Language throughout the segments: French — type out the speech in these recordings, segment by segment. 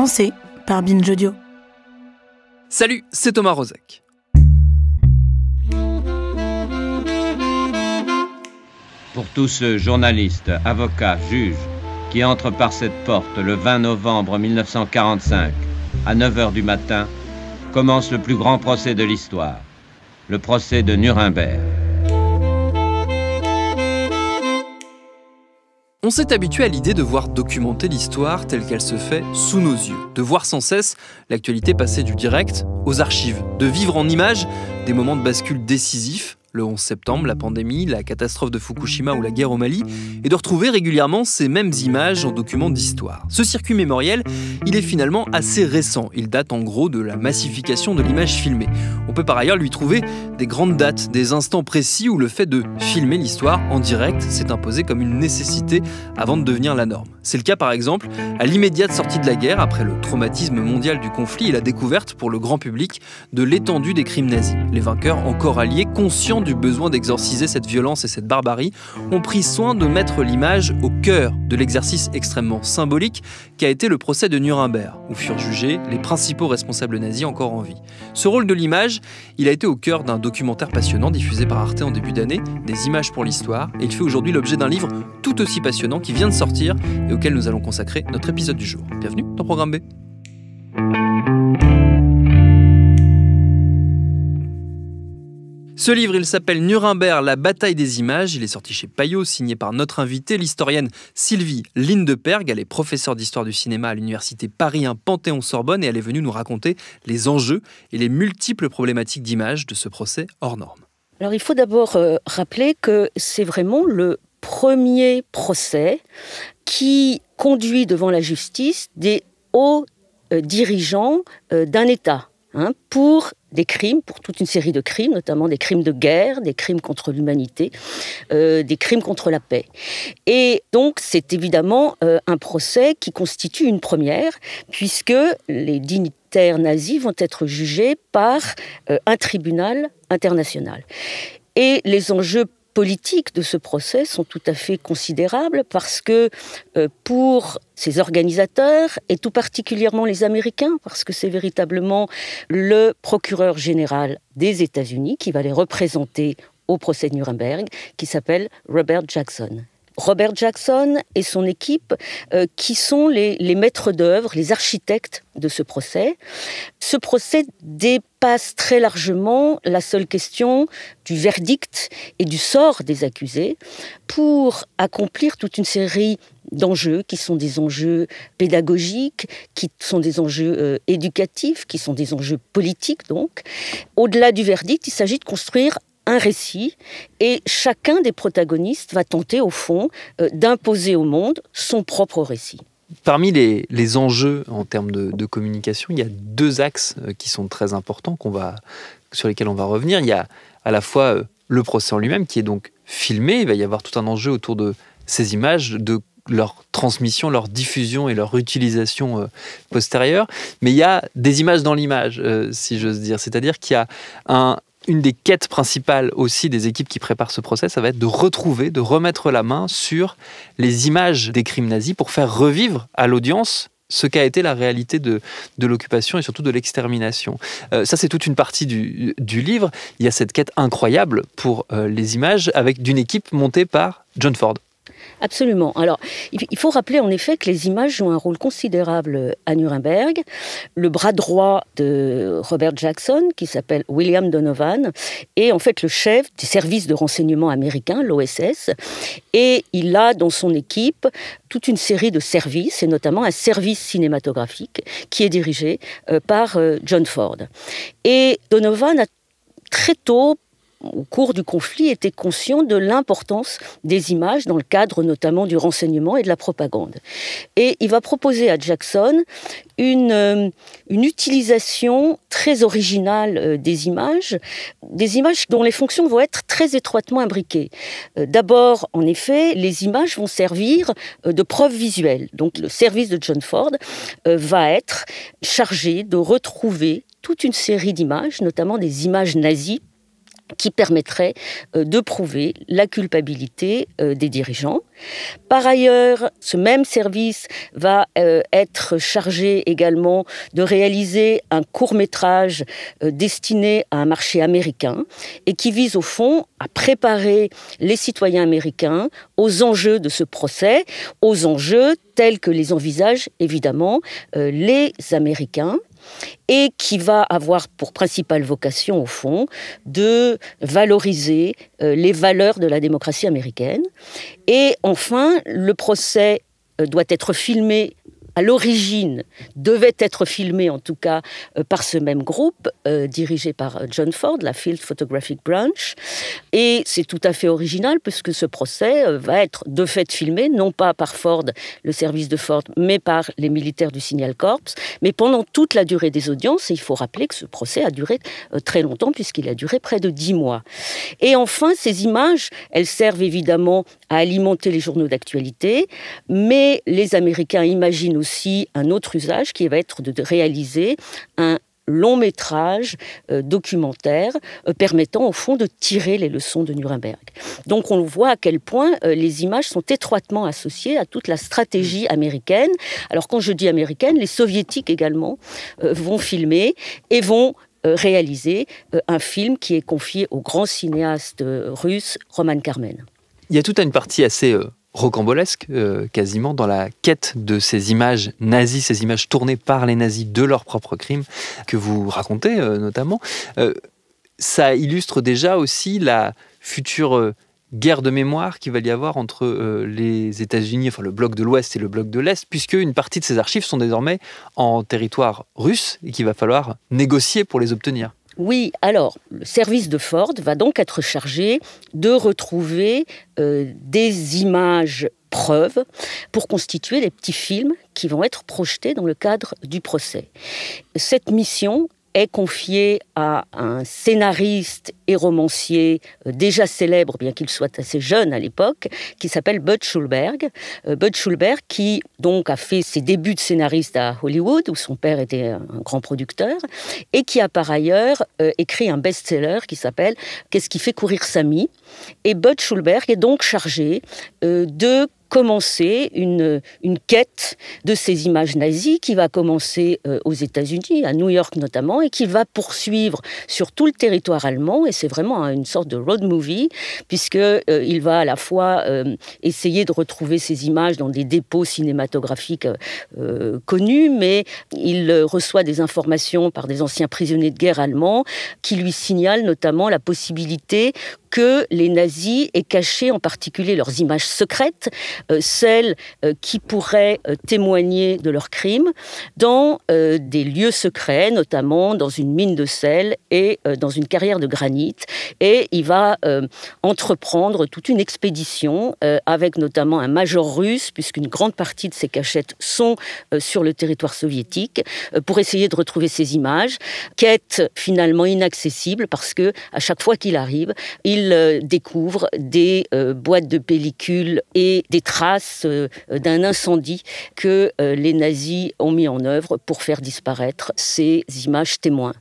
commencé par Bin Jodio. Salut, c'est Thomas Rozek. Pour tous ceux journalistes, avocats, juges qui entrent par cette porte le 20 novembre 1945 à 9h du matin, commence le plus grand procès de l'histoire, le procès de Nuremberg. On s'est habitué à l'idée de voir documenter l'histoire telle qu'elle se fait sous nos yeux, de voir sans cesse l'actualité passer du direct aux archives, de vivre en images des moments de bascule décisifs le 11 septembre, la pandémie, la catastrophe de Fukushima ou la guerre au Mali, et de retrouver régulièrement ces mêmes images en documents d'histoire. Ce circuit mémoriel, il est finalement assez récent, il date en gros de la massification de l'image filmée. On peut par ailleurs lui trouver des grandes dates, des instants précis où le fait de filmer l'histoire en direct s'est imposé comme une nécessité avant de devenir la norme. C'est le cas par exemple à l'immédiate sortie de la guerre, après le traumatisme mondial du conflit et la découverte pour le grand public de l'étendue des crimes nazis. Les vainqueurs encore alliés, conscients du besoin d'exorciser cette violence et cette barbarie, ont pris soin de mettre l'image au cœur de l'exercice extrêmement symbolique qu'a été le procès de Nuremberg, où furent jugés les principaux responsables nazis encore en vie. Ce rôle de l'image, il a été au cœur d'un documentaire passionnant diffusé par Arte en début d'année, Des images pour l'histoire, et il fait aujourd'hui l'objet d'un livre tout aussi passionnant qui vient de sortir et auquel nous allons consacrer notre épisode du jour. Bienvenue dans Programme B. Ce livre, il s'appelle Nuremberg, la bataille des images. Il est sorti chez Payot, signé par notre invitée, l'historienne Sylvie Lindeperg. Elle est professeure d'histoire du cinéma à l'université Paris 1 Panthéon-Sorbonne et elle est venue nous raconter les enjeux et les multiples problématiques d'image de ce procès hors norme. Alors il faut d'abord euh, rappeler que c'est vraiment le premier procès qui conduit devant la justice des hauts euh, dirigeants euh, d'un État hein, pour des crimes pour toute une série de crimes, notamment des crimes de guerre, des crimes contre l'humanité, euh, des crimes contre la paix. Et donc c'est évidemment euh, un procès qui constitue une première, puisque les dignitaires nazis vont être jugés par euh, un tribunal international. Et les enjeux politiques de ce procès sont tout à fait considérables parce que euh, pour ses organisateurs et tout particulièrement les Américains, parce que c'est véritablement le procureur général des États-Unis qui va les représenter au procès de Nuremberg, qui s'appelle Robert Jackson. Robert Jackson et son équipe, euh, qui sont les, maîtres d'œuvre, les architectes de ce procès. Ce procès dépasse très largement la seule question du verdict et du sort des accusés pour accomplir toute une série d'enjeux qui sont des enjeux pédagogiques, qui sont des enjeux euh, éducatifs, qui sont des enjeux politiques donc. Au-delà du verdict, il s'agit de construire un récit et chacun des protagonistes va tenter au fond euh, d'imposer au monde son propre récit. Parmi les, les enjeux en termes de, communication, il y a deux axes euh, qui sont très importants qu'on va, sur lesquels on va revenir. Il y a à la fois euh, le procès en lui-même qui est donc filmé, il va y avoir tout un enjeu autour de ces images, de leur transmission, leur diffusion et leur utilisation postérieure. Mais il y a des images dans l'image, si j'ose dire. C'est-à-dire qu'il y a un, une des quêtes principales aussi des équipes qui préparent ce procès, ça va être de retrouver, de remettre la main sur les images des crimes nazis pour faire revivre à l'audience ce qu'a été la réalité de, l'occupation et surtout de l'extermination. Euh, ça, c'est toute une partie du, livre. Il y a cette quête incroyable pour euh, les images avec d'une équipe montée par John Ford. Absolument. Alors, il faut rappeler en effet que les images jouent un rôle considérable euh, à Nuremberg. Le bras droit de Robert Jackson, qui s'appelle William Donovan, est en fait le chef du service de renseignement américain l'OSS, et il a dans son équipe toute une série de services, et notamment un service cinématographique qui est dirigé euh, par euh, John Ford. Et Donovan a très tôt au cours du conflit, était conscient de l'importance des images dans le cadre notamment du renseignement et de la propagande. Et il va proposer à Jackson une, euh, une utilisation très originale euh, des images, des images dont les fonctions vont être très étroitement imbriquées. Euh, d'abord, en effet, les images vont servir de preuves visuelles. Donc le service de John Ford va être chargé de retrouver toute une série d'images, notamment des images nazies qui permettrait euh, de prouver la culpabilité euh, des dirigeants. Par ailleurs, ce même service va euh, être chargé également de réaliser un court métrage destiné à un marché américain et qui vise au fond à préparer les citoyens américains aux enjeux de ce procès, aux enjeux tels que les envisagent évidemment les Américains et qui va avoir pour principale vocation, au fond, de valoriser euh, les valeurs de la démocratie américaine. Et enfin, le procès euh, doit être filmé à l'origine, devait être filmé en tout cas euh, par ce même groupe, euh, dirigé par euh, John Ford, la Field Photographic Branch. Et c'est tout à fait original puisque ce procès va être de fait filmé, non pas par Ford, le service de Ford, mais par les militaires du Signal Corps. Mais pendant toute la durée des audiences, et il faut rappeler que ce procès a duré très longtemps puisqu'il a duré près de dix mois. Et enfin, ces images, elles servent évidemment à alimenter les journaux d'actualité, mais les Américains imaginent aussi un autre usage qui va être de réaliser un long métrage euh, documentaire euh, permettant au fond de tirer les leçons de Nuremberg. Donc on voit à quel point euh, les images sont étroitement associées à toute la stratégie américaine. Alors quand je dis américaine, les soviétiques également vont filmer et vont réaliser un film qui est confié au grand cinéaste russe Roman Carmen. Il y a toute une partie assez rocambolesque, euh, quasiment, dans la quête de ces images nazies, ces images tournées par les nazis de leurs propres crimes, que vous racontez euh, notamment. Euh, ça illustre déjà aussi la future guerre de mémoire qui va y avoir entre les États-Unis, enfin le bloc de l'Ouest et le bloc de l'Est, puisque une partie de ces archives sont désormais en territoire russe et qu'il va falloir négocier pour les obtenir. Oui, alors, le service de Ford va donc être chargé de retrouver euh, des images preuves pour constituer des petits films qui vont être projetés dans le cadre du procès. Cette mission est confié à un scénariste et romancier euh, déjà célèbre, bien qu'il soit assez jeune à l'époque, qui s'appelle Bud Schulberg. Euh, Bud Schulberg qui donc a fait ses débuts de scénariste à Hollywood, où son père était un grand producteur, et qui a par ailleurs euh, écrit un best-seller qui s'appelle Qu'est-ce qui fait courir Samy Et Bud Schulberg est donc chargé de commencer une, quête de ces images nazies qui va commencer euh, aux États-Unis, à New York notamment, et qui va poursuivre sur tout le territoire allemand. Et c'est vraiment hein, une sorte de road movie, puisqu'il euh, il va à la fois euh, essayer de retrouver ces images dans des dépôts cinématographiques connus, mais il reçoit des informations par des anciens prisonniers de guerre allemands qui lui signalent notamment la possibilité que les nazis aient caché en particulier leurs images secrètes, euh, celles euh, qui pourraient euh, témoigner de leurs crimes, dans des lieux secrets, notamment dans une mine de sel et dans une carrière de granit. Et il va entreprendre toute une expédition avec notamment un major russe, puisqu'une grande partie de ces cachettes sont sur le territoire soviétique, pour essayer de retrouver ces images. Quête finalement inaccessible parce que à chaque fois qu'il arrive, il euh, découvre des euh, boîtes de pellicules et des traces euh, d'un incendie que les nazis ont mis en œuvre pour faire disparaître ces images témoins.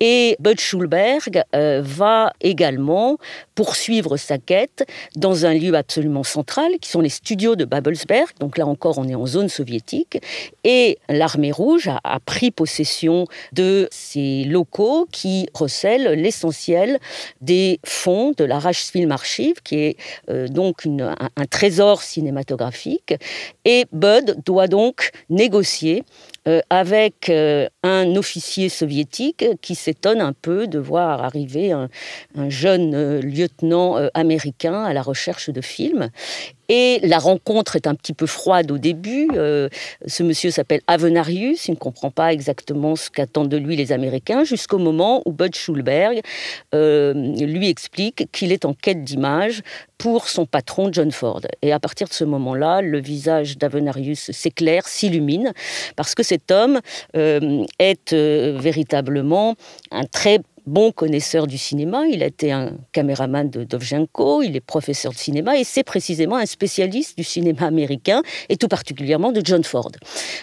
Et Bud Schulberg va également poursuivre sa quête dans un lieu absolument central, qui sont les studios de Babelsberg. Donc là encore, on est en zone soviétique. Et l'armée rouge a, pris possession de ces locaux qui recèlent l'essentiel des fonds de la Film Archive, qui est euh, donc un, trésor cinématographique. Et Bud doit donc négocier euh, avec euh, un officier soviétique qui s'étonne un peu de voir arriver un jeune lieutenant américain à la recherche de films. Et la rencontre est un petit peu froide au début. Euh, ce monsieur s'appelle Avenarius, il ne comprend pas exactement ce qu'attendent de lui les Américains, jusqu'au moment où Bud Schulberg euh, lui explique qu'il est en quête d'image pour son patron John Ford. Et à partir de ce moment-là, le visage d'Avenarius s'éclaire, s'illumine, parce que cet homme euh, est véritablement un très bon connaisseur du cinéma, il a été un caméraman de Dovzhenko, il est professeur de cinéma et c'est précisément un spécialiste du cinéma américain et tout particulièrement de John Ford,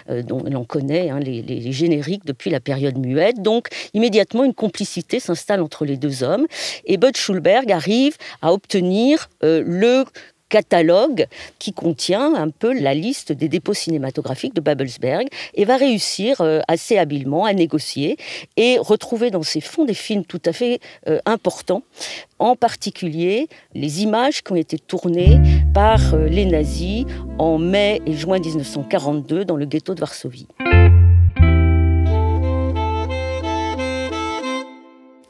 euh, dont l'on connaît hein, les, génériques depuis la période muette. Donc immédiatement une complicité s'installe entre les deux hommes et Bud Schulberg arrive à obtenir euh, le catalogue qui contient un peu la liste des dépôts cinématographiques de Babelsberg et va réussir euh, assez habilement à négocier et retrouver dans ses fonds des films tout à fait euh, importants, en particulier les images qui ont été tournées par euh, les nazis en mai et juin 1942 dans le ghetto de Varsovie.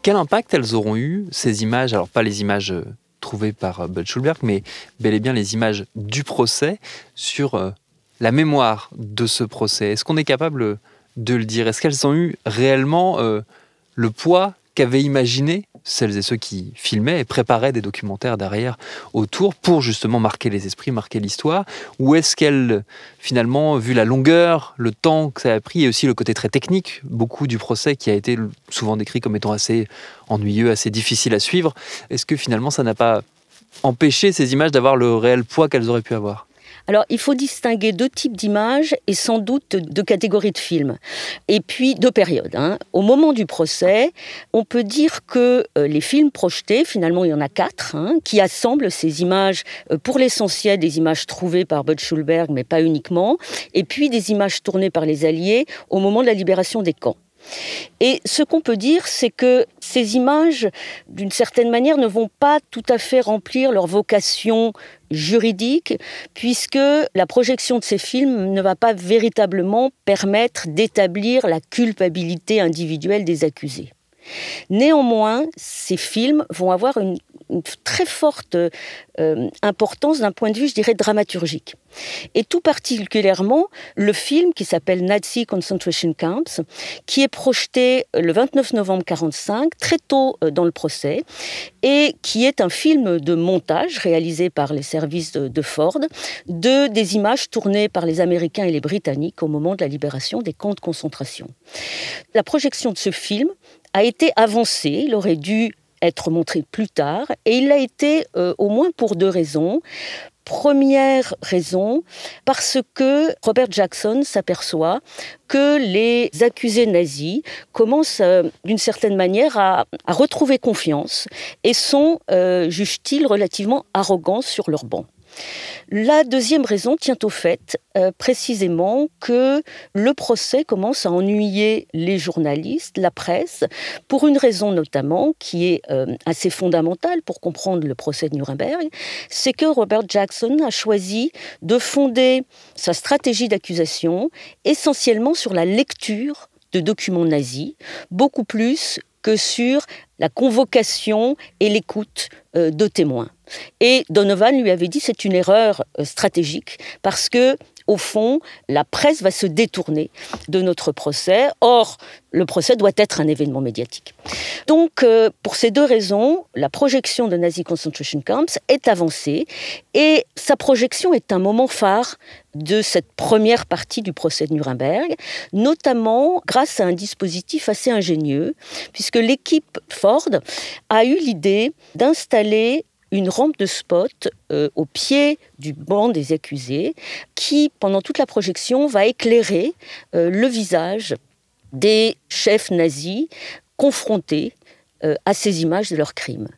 Quel impact elles auront eu, ces images, alors pas les images trouvée par euh, Bud Schulberg, mais bel et bien les images du procès sur euh, la mémoire de ce procès. Est-ce qu'on est capable de le dire Est-ce qu'elles ont eu réellement euh, le poids qu'avait imaginé celles et ceux qui filmaient et préparaient des documentaires derrière autour pour justement marquer les esprits, marquer l'histoire Ou est-ce qu'elle, finalement, vu la longueur, le temps que ça a pris et aussi le côté très technique, beaucoup du procès qui a été souvent décrit comme étant assez ennuyeux, assez difficile à suivre, est-ce que finalement ça n'a pas empêché ces images d'avoir le réel poids qu'elles auraient pu avoir alors, il faut distinguer deux types d'images et sans doute deux catégories de films. Et puis, deux périodes. Hein. Au moment du procès, on peut dire que euh, les films projetés, finalement, il y en a quatre, hein, qui assemblent ces images, euh, pour l'essentiel, des images trouvées par Bud Schulberg, mais pas uniquement, et puis des images tournées par les Alliés au moment de la libération des camps. Et ce qu'on peut dire, c'est que ces images, d'une certaine manière, ne vont pas tout à fait remplir leur vocation juridique, puisque la projection de ces films ne va pas véritablement permettre d'établir la culpabilité individuelle des accusés. Néanmoins, ces films vont avoir une une très forte euh, importance d'un point de vue, je dirais, dramaturgique. Et tout particulièrement le film qui s'appelle Nazi Concentration Camps, qui est projeté le 29 novembre 1945, très tôt euh, dans le procès, et qui est un film de montage réalisé par les services de, de Ford, de des images tournées par les Américains et les Britanniques au moment de la libération des camps de concentration. La projection de ce film a été avancée, il aurait dû être montré plus tard. Et il l'a été euh, au moins pour deux raisons. Première raison, parce que Robert Jackson s'aperçoit que les accusés nazis commencent euh, d'une certaine manière à, retrouver confiance et sont, euh, jugent-ils, relativement arrogants sur leur banc. La deuxième raison tient au fait euh, précisément que le procès commence à ennuyer les journalistes, la presse, pour une raison notamment qui est euh, assez fondamentale pour comprendre le procès de Nuremberg, c'est que Robert Jackson a choisi de fonder sa stratégie d'accusation essentiellement sur la lecture de documents nazis, beaucoup plus que sur la convocation et l'écoute euh, de témoins. Et Donovan lui avait dit c'est une erreur euh, stratégique parce que au fond, la presse va se détourner de notre procès. Or, le procès doit être un événement médiatique. Donc, euh, pour ces deux raisons, la projection de Nazi Concentration Camps est avancée et sa projection est un moment phare de cette première partie du procès de Nuremberg, notamment grâce à un dispositif assez ingénieux, puisque l'équipe Ford a eu l'idée d'installer une rampe de spot euh, au pied du banc des accusés qui, pendant toute la projection, va éclairer euh, le visage des chefs nazis confrontés euh, à ces images de leurs crimes.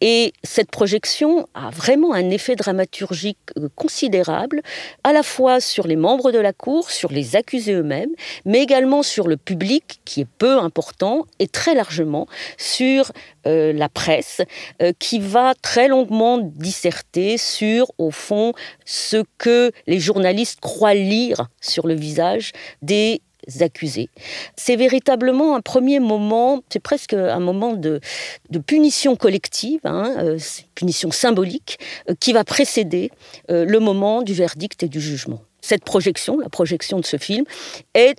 Et cette projection a vraiment un effet dramaturgique euh, considérable, à la fois sur les membres de la Cour, sur les accusés eux-mêmes, mais également sur le public, qui est peu important, et très largement sur euh, la presse, euh, qui va très longuement disserter sur, au fond, ce que les journalistes croient lire sur le visage des accusés. C'est véritablement un premier moment, c'est presque un moment de, punition collective, hein, euh, punition symbolique, euh, qui va précéder euh, le moment du verdict et du jugement cette projection, la projection de ce film, est,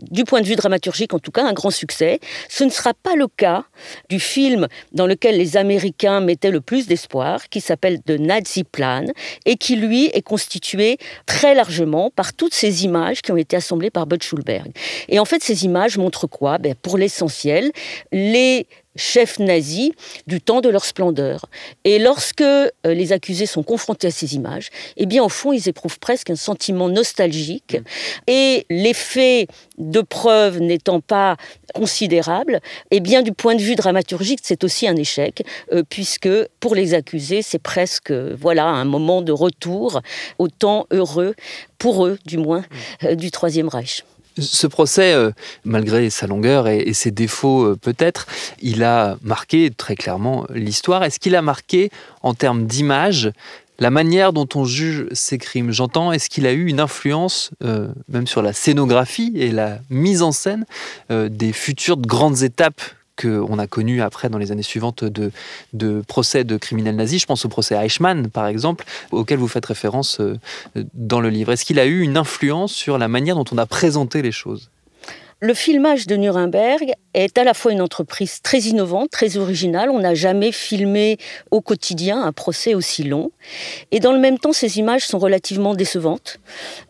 du point de vue dramaturgique en tout cas, un grand succès. Ce ne sera pas le cas du film dans lequel les Américains mettaient le plus d'espoir, qui s'appelle The Nazi Plan, et qui, lui, est constitué très largement par toutes ces images qui ont été assemblées par Bud Schulberg. Et en fait, ces images montrent quoi ben, Pour l'essentiel, les chefs nazis du temps de leur splendeur. Et lorsque euh, les accusés sont confrontés à ces images, eh bien, au fond, ils éprouvent presque un sentiment nostalgique. Mm. Et l'effet de preuve n'étant pas considérable, eh bien, du point de vue dramaturgique, c'est aussi un échec, euh, puisque pour les accusés, c'est presque, voilà, un moment de retour au temps heureux, pour eux, du moins, mm. euh, du Troisième Reich. Ce procès, euh, malgré sa longueur et ses défauts euh, peut-être, il a marqué très clairement l'histoire. Est-ce qu'il a marqué en termes d'image la manière dont on juge ces crimes. J'entends, est-ce qu'il a eu une influence, euh, même sur la scénographie et la mise en scène des futures grandes étapes qu'on a connu après dans les années suivantes de, de procès de criminels nazis. Je pense au procès Eichmann, par exemple, auquel vous faites référence euh, dans le livre. Est-ce qu'il a eu une influence sur la manière dont on a présenté les choses le filmage de Nuremberg est à la fois une entreprise très innovante, très originale. On n'a jamais filmé au quotidien un procès aussi long. Et dans le même temps, ces images sont relativement décevantes,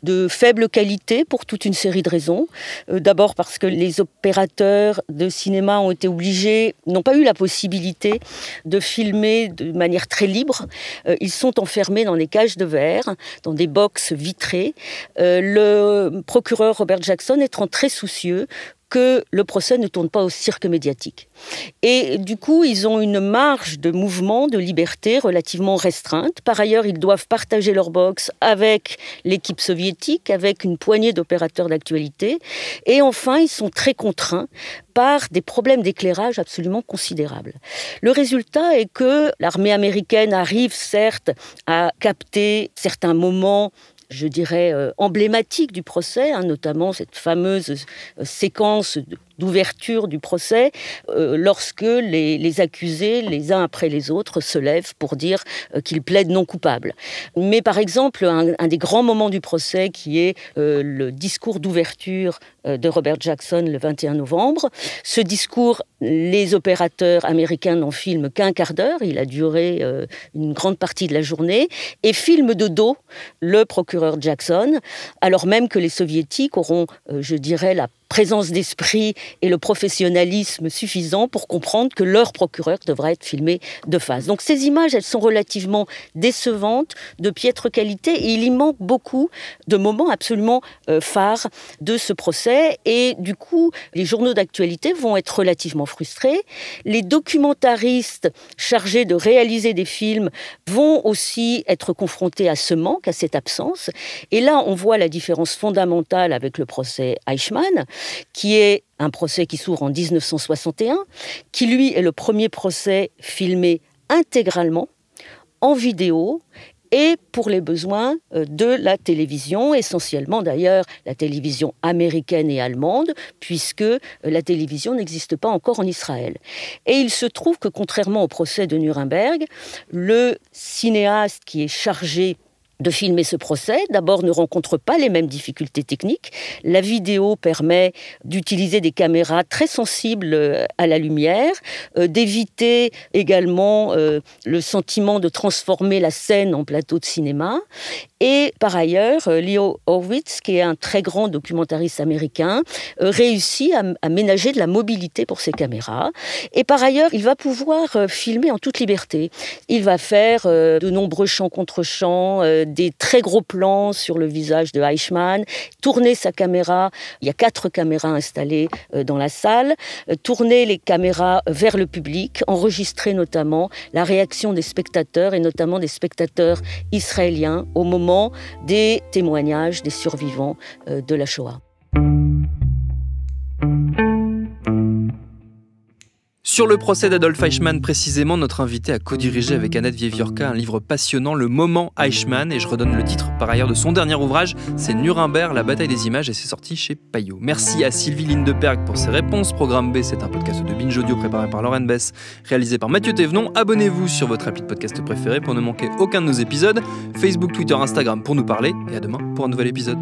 de faible qualité pour toute une série de raisons. Euh, d'abord parce que les opérateurs de cinéma ont été obligés, n'ont pas eu la possibilité de filmer de manière très libre. Euh, ils sont enfermés dans des cages de verre, dans des boxes vitrées. Euh, le procureur Robert Jackson étant très soucieux que le procès ne tourne pas au cirque médiatique. Et du coup, ils ont une marge de mouvement, de liberté relativement restreinte. Par ailleurs, ils doivent partager leur box avec l'équipe soviétique, avec une poignée d'opérateurs d'actualité. Et enfin, ils sont très contraints par des problèmes d'éclairage absolument considérables. Le résultat est que l'armée américaine arrive certes à capter certains moments je dirais, euh, emblématique du procès, hein, notamment cette fameuse euh, séquence d'ouverture du procès, euh, lorsque les, accusés, les uns après les autres, se lèvent pour dire qu'ils plaident non coupables. Mais par exemple, un, des grands moments du procès, qui est le discours d'ouverture euh, de Robert Jackson le 21 novembre. Ce discours, les opérateurs américains n'en filment qu'un quart d'heure, il a duré euh, une grande partie de la journée, et filment de dos le procureur Jackson, alors même que les soviétiques auront, euh, je dirais, la présence d'esprit et le professionnalisme suffisant pour comprendre que leur procureur devra être filmé de face. Donc ces images, elles sont relativement décevantes, de piètre qualité, et il y manque beaucoup de moments absolument euh, phares de ce procès, et du coup, les journaux d'actualité vont être relativement frustrés. Les documentaristes chargés de réaliser des films vont aussi être confrontés à ce manque, à cette absence, et là, on voit la différence fondamentale avec le procès Eichmann, qui est un procès qui s'ouvre en 1961, qui lui est le premier procès filmé intégralement en vidéo et pour les besoins euh, de la télévision, essentiellement d'ailleurs la télévision américaine et allemande, puisque euh, la télévision n'existe pas encore en Israël. Et il se trouve que contrairement au procès de Nuremberg, le cinéaste qui est chargé de filmer ce procès. D'abord, ne rencontre pas les mêmes difficultés techniques. La vidéo permet d'utiliser des caméras très sensibles euh, à la lumière, euh, d'éviter également euh, le sentiment de transformer la scène en plateau de cinéma. Et par ailleurs, euh, Leo Horwitz, qui est un très grand documentariste américain, euh, réussit à, à ménager de la mobilité pour ses caméras. Et par ailleurs, il va pouvoir euh, filmer en toute liberté. Il va faire de nombreux champs contre champs, des très gros plans sur le visage de Eichmann, tourner sa caméra, il y a quatre caméras installées dans la salle, tourner les caméras vers le public, enregistrer notamment la réaction des spectateurs et notamment des spectateurs israéliens au moment des témoignages des survivants euh, de la Shoah. Sur le procès d'Adolf Eichmann précisément, notre invité a co-dirigé avec Annette Vieviorka un livre passionnant, Le Moment Eichmann, et je redonne le titre par ailleurs de son dernier ouvrage, c'est Nuremberg, la bataille des images, et c'est sorti chez Payot. Merci à Sylvie Lindeberg pour ses réponses. Programme B, c'est un podcast de Binge Audio préparé par Lauren Bess, réalisé par Mathieu Thévenon. Abonnez-vous sur votre appli de podcast préféré pour ne manquer aucun de nos épisodes. Facebook, Twitter, Instagram pour nous parler, et à demain pour un nouvel épisode.